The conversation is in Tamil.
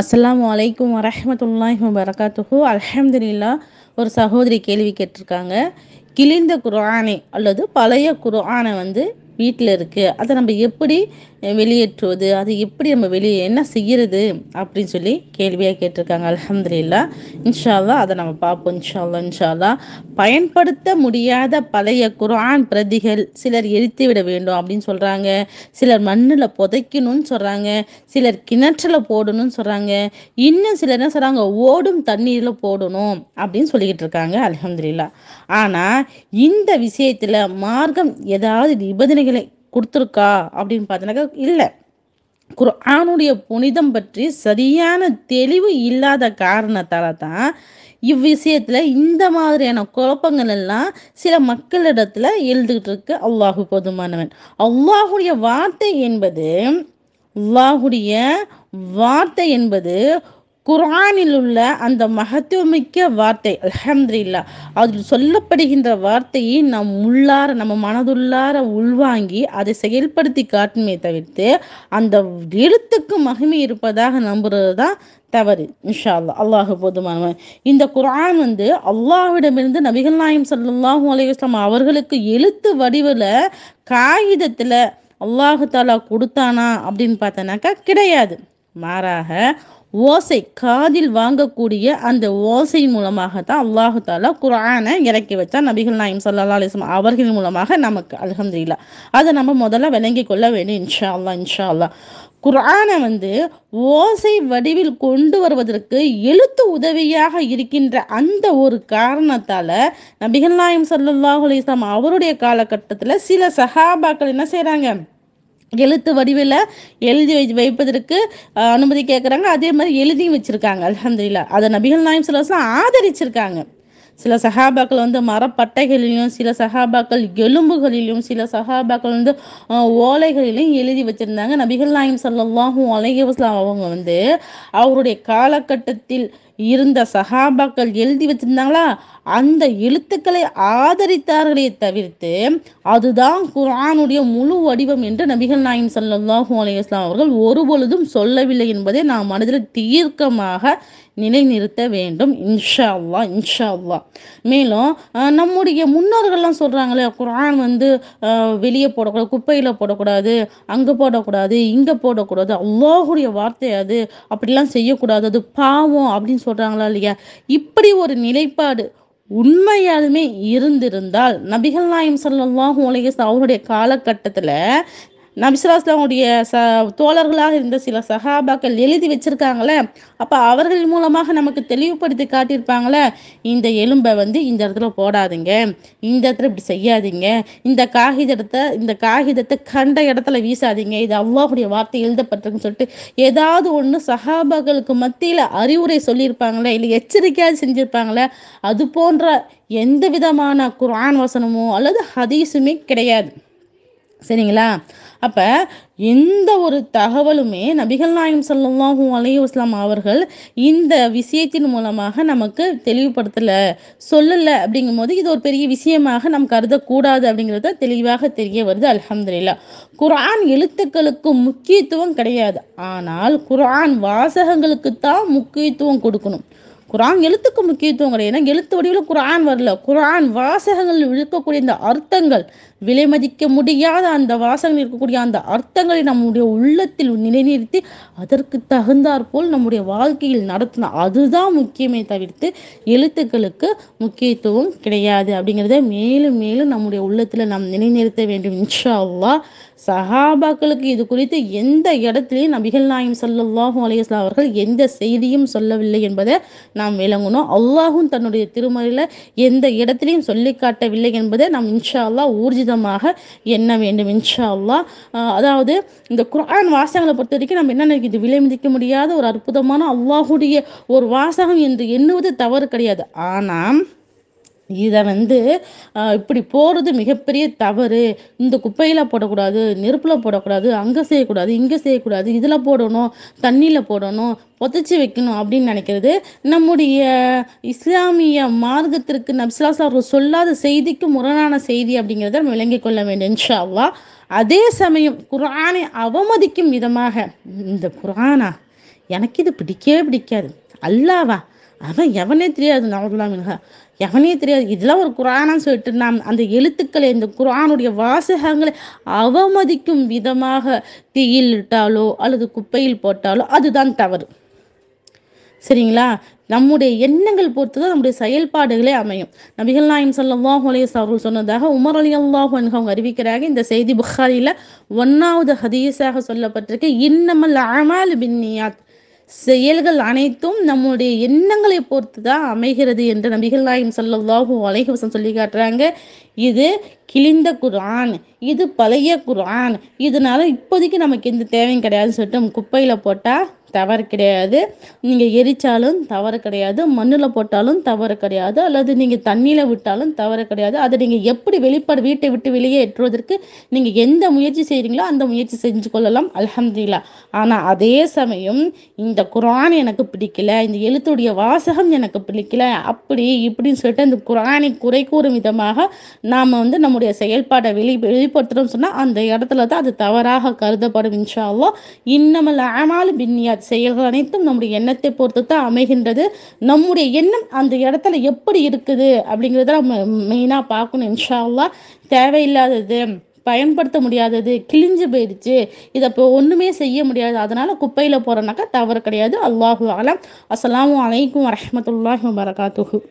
அஸ்லாம் வலைக்கும் வரமத்துல்லாஹ் வரகாத்துஹு அலமதுல்லா ஒரு சகோதரி கேள்வி கேட்டிருக்காங்க கிழிந்த குரானை அல்லது பழைய குரானை வந்து வீட்டில் இருக்குது அதை நம்ம எப்படி வெளியேற்றுவது அது எப்படி நம்ம வெளியே என்ன செய்கிறது அப்படின்னு சொல்லி கேள்வியாக கேட்டிருக்காங்க அலமதுல்லா இன்ஷால்லா அதை நம்ம பார்ப்போம் இன்ஷால்லா இன்ஷால்லா பயன்படுத்த முடியாத பழைய குரான் பிரதிகள் சிலர் எரித்து விட வேண்டும் அப்படின்னு சொல்கிறாங்க சிலர் மண்ணில் புதைக்கணும்னு சொல்கிறாங்க சிலர் கிணற்றில் போடணும்னு சொல்கிறாங்க இன்னும் சிலர் என்ன சொல்கிறாங்க ஓடும் தண்ணீரில் போடணும் அப்படின்னு சொல்லிக்கிட்டு இருக்காங்க அலமதுல்லா ஆனால் இந்த விஷயத்தில் மார்க்கம் ஏதாவது நிபந்தனை போதனைகளை கொடுத்துருக்கா அப்படின்னு பார்த்தோன்னாக்கா இல்லை குரானுடைய புனிதம் பற்றி சரியான தெளிவு இல்லாத காரணத்தால் தான் இவ்விஷயத்தில் இந்த மாதிரியான குழப்பங்கள் எல்லாம் சில மக்களிடத்தில் எழுதுகிட்டு இருக்கு அல்லாஹு போதுமானவன் அல்லாஹுடைய வார்த்தை என்பது அல்லாஹுடைய வார்த்தை என்பது குரானில் உள்ள அந்த மகத்துவமிக்க வார்த்தை அலமதுல்லா அதில் சொல்லப்படுகின்ற வார்த்தையை நம் உள்ளார நம்ம மனதுள்ளார உள்வாங்கி அதை செயல்படுத்தி காட்டுமே தவிர்த்து அந்த எழுத்துக்கு மகிமை இருப்பதாக நம்புறது தான் தவறு நிஷா அல்லா அல்லாஹு போதுமானவன் இந்த குரான் வந்து அல்லாஹ்விடமிருந்து நபிகள் நாயம் சல்லாஹூ அலையுஸ்லாம் அவர்களுக்கு எழுத்து வடிவில் காகிதத்தில் அல்லாஹு தாலா கொடுத்தானா அப்படின்னு பார்த்தனாக்கா கிடையாது மாறாக ஓசை காதில் வாங்கக்கூடிய அந்த ஓசை மூலமாக தான் அல்லாஹு தாலா குரானை இறக்கி வச்சா நபிகள் நாயம் சல்லா அலிஸ்லாம் அவர்கள் மூலமாக நமக்கு அலகம்தில்லா அதை நம்ம முதல்ல விளங்கி கொள்ள வேண்டும் இன்ஷா அல்லா இன்ஷா அல்லா குரானை வந்து ஓசை வடிவில் கொண்டு வருவதற்கு எழுத்து உதவியாக இருக்கின்ற அந்த ஒரு காரணத்தால் நபிகள் நாயம் சல்லாஹ் அலிஸ்லாம் அவருடைய காலகட்டத்தில் சில சஹாபாக்கள் என்ன செய்கிறாங்க எழுத்து வடிவில் எழுதி வை வைப்பதற்கு அனுமதி கேட்குறாங்க அதே மாதிரி எழுதியும் வச்சுருக்காங்க அலமதுல்லா அதை நபிகள் நாயம் சிலஸ்லாம் ஆதரிச்சிருக்காங்க சில சகாபாக்கள் வந்து மரப்பட்டைகளிலும் சில சகாபாக்கள் எலும்புகளிலும் சில சகாபாக்கள் வந்து ஓலைகளிலும் எழுதி வச்சுருந்தாங்க நபிகள் நாயம் சல்லாஹும் அலைகவஸ்லாம் அவங்க வந்து அவருடைய காலகட்டத்தில் இருந்த சகாபாக்கள் எழுதி வச்சிருந்தாங்களா அந்த எழுத்துக்களை ஆதரித்தார்களே தவிர்த்து அதுதான் குரானுடைய முழு வடிவம் என்று நபிகள் நாயம் சல்லாஹூ இஸ்லாம் அவர்கள் ஒருபொழுதும் சொல்லவில்லை என்பதை நாம் மனதில் தீர்க்கமாக நிலைநிறுத்த வேண்டும் இன்ஷா அல்லா இன்ஷா அல்லா மேலும் நம்முடைய முன்னோர்கள்லாம் சொல்கிறாங்களே குரான் வந்து வெளியே போடக்கூடாது குப்பையில் போடக்கூடாது அங்கே போடக்கூடாது இங்கே போடக்கூடாது அல்லாஹுடைய வார்த்தை அது அப்படிலாம் செய்யக்கூடாது அது பாவம் அப்படின்னு அப்படின்னு சொல்றாங்களா இல்லையா இப்படி ஒரு நிலைப்பாடு உண்மையாலுமே இருந்திருந்தால் நபிகள் நாயம் சல்லாஹூ உலகேஸ் அவருடைய காலகட்டத்தில் நபிசுலாஸ்லாமுடைய ச தோழர்களாக இருந்த சில சகாபாக்கள் எழுதி வச்சுருக்காங்களே அப்போ அவர்கள் மூலமாக நமக்கு தெளிவுபடுத்தி காட்டியிருப்பாங்களே இந்த எலும்பை வந்து இந்த இடத்துல போடாதீங்க இந்த இடத்துல இப்படி செய்யாதீங்க இந்த காகிதத்தை இந்த காகிதத்தை கண்ட இடத்துல வீசாதீங்க இது அவ்வாவுடைய வார்த்தை எழுதப்பட்டிருக்குன்னு சொல்லிட்டு ஏதாவது ஒன்று சகாபாக்களுக்கு மத்தியில் அறிவுரை சொல்லியிருப்பாங்களே இல்லை எச்சரிக்கையாக செஞ்சுருப்பாங்களே அது போன்ற எந்த விதமான குரான் வசனமோ அல்லது ஹதீஸுமே கிடையாது சரிங்களா அப்போ எந்த ஒரு தகவலுமே நபிகள் நாயம் சல்லாஹூ அலையுஸ்லாம் அவர்கள் இந்த விஷயத்தின் மூலமாக நமக்கு தெளிவுபடுத்தலை சொல்லலை அப்படிங்கும் போது இது ஒரு பெரிய விஷயமாக நம் கருதக்கூடாது அப்படிங்கிறத தெளிவாக தெரிய வருது அலமதுல்லா குரான் எழுத்துக்களுக்கு முக்கியத்துவம் கிடையாது ஆனால் குரான் வாசகங்களுக்கு தான் முக்கியத்துவம் கொடுக்கணும் குரான் எழுத்துக்கு முக்கியத்துவம் கிடையாது ஏன்னா எழுத்து வடிவில் குரான் வரல குரான் வாசகங்கள் இருக்கக்கூடிய இந்த அர்த்தங்கள் விலை மதிக்க முடியாத அந்த வாசகங்கள் இருக்கக்கூடிய அந்த அர்த்தங்களை நம்முடைய உள்ளத்தில் நிலைநிறுத்தி அதற்கு தகுந்தாற்போல் நம்முடைய வாழ்க்கையில் நடத்தின அதுதான் முக்கியமே தவிர்த்து எழுத்துக்களுக்கு முக்கியத்துவம் கிடையாது அப்படிங்கிறத மேலும் மேலும் நம்முடைய உள்ளத்தில் நாம் நிலைநிறுத்த வேண்டும் இன்ஷா அல்லா சஹாபாக்களுக்கு இது குறித்து எந்த இடத்துலையும் நபிகள் நாயம் சல்லாஹூ அலையஸ்லா அவர்கள் எந்த செய்தியும் சொல்லவில்லை என்பதை நாம் விளங்கணும் அல்லாஹும் தன்னுடைய திருமறையில் எந்த இடத்துலையும் சொல்லி காட்டவில்லை என்பதை நாம் இன்ஷா அல்லா ஊர்ஜிதமாக எண்ண வேண்டும் இன்ஷா அல்லா அதாவது இந்த குரான் வாசகங்களை பொறுத்த வரைக்கும் நம்ம என்ன இது விலை மதிக்க முடியாத ஒரு அற்புதமான அல்லாஹுடைய ஒரு வாசகம் என்று எண்ணுவது தவறு கிடையாது ஆனால் இதை வந்து இப்படி போகிறது மிகப்பெரிய தவறு இந்த குப்பையில் போடக்கூடாது நெருப்பில் போடக்கூடாது அங்கே செய்யக்கூடாது இங்கே செய்யக்கூடாது இதில் போடணும் தண்ணியில் போடணும் புதைச்சி வைக்கணும் அப்படின்னு நினைக்கிறது நம்முடைய இஸ்லாமிய மார்க்கத்திற்கு நப்சலாஸ் அவர்கள் சொல்லாத செய்திக்கு முரணான செய்தி அப்படிங்கிறத நம்ம விளங்கிக் கொள்ள வேண்டும் ஷாவா அதே சமயம் குரானை அவமதிக்கும் விதமாக இந்த குரானா எனக்கு இது பிடிக்கவே பிடிக்காது அல்லாவா அதான் எவனே தெரியாது நவதுல்லாமின்ஹா எவனே தெரியாது இதெல்லாம் ஒரு குரானான்னு சொல்லிட்டு நாம் அந்த எழுத்துக்களை இந்த குரானுடைய வாசகங்களை அவமதிக்கும் விதமாக தீயில் இட்டாலோ அல்லது குப்பையில் போட்டாலோ அதுதான் தவறு சரிங்களா நம்முடைய எண்ணங்கள் பொறுத்து தான் நம்முடைய செயல்பாடுகளே அமையும் நபிகள் நாயம் சல்லாஹ் அலேஸ் அவர்கள் சொன்னதாக உமர் அலி அல்லாஹ் அவங்க அறிவிக்கிறாங்க இந்த செய்தி புகாரியில் ஒன்றாவது ஹதீஸாக சொல்லப்பட்டிருக்கு இன்னமல் அமால் பின்னியாத் செயல்கள் அனைத்தும் நம்முடைய எண்ணங்களை பொறுத்து தான் அமைகிறது என்று நபிகள் நாயம் சொல்லல்லாஹூ அலைஹவசம் சொல்லி காட்டுறாங்க இது கிழிந்த குரான் இது பழைய குரான் இதனால இப்போதைக்கு நமக்கு எந்த தேவையும் கிடையாதுன்னு சொல்லிட்டு குப்பையில் போட்டால் தவறு கிடையாது நீங்கள் எரித்தாலும் தவறு கிடையாது மண்ணில் போட்டாலும் தவறு கிடையாது அல்லது நீங்கள் தண்ணியில் விட்டாலும் தவறு கிடையாது அதை நீங்கள் எப்படி வெளிப்பாடு வீட்டை விட்டு வெளியே எட்டுவதற்கு நீங்கள் எந்த முயற்சி செய்கிறீங்களோ அந்த முயற்சி செஞ்சு கொள்ளலாம் அலமதுல்லா ஆனால் அதே சமயம் இந்த குரான் எனக்கு பிடிக்கல இந்த எழுத்துடைய வாசகம் எனக்கு பிடிக்கல அப்படி இப்படின்னு சொல்லிட்டு அந்த குரானை குறை கூறும் விதமாக நாம் வந்து நம்முடைய செயல்பாடை வெளி வெளிப்படுத்துகிறோம்னு சொன்னால் அந்த இடத்துல தான் அது தவறாக கருதப்படும் இன்ஷா அல்லா இன்னமல் அமால் பின்னியாத் செயல்கள் அனைத்தும் நம்முடைய எண்ணத்தை பொறுத்து தான் அமைகின்றது நம்முடைய எண்ணம் அந்த இடத்துல எப்படி இருக்குது அப்படிங்கிறத நம்ம மெயினாக பார்க்கணும் இன்ஷால்லா தேவையில்லாதது பயன்படுத்த முடியாதது கிழிஞ்சு போயிடுச்சு இதை இப்போ ஒன்றுமே செய்ய முடியாது அதனால் குப்பையில் போகிறனாக்கா தவறு கிடையாது அல்லாஹு ஆலம் அஸ்லாம் வலைக்கும் வரமத்துல்லாஹி வரகாத்துஹு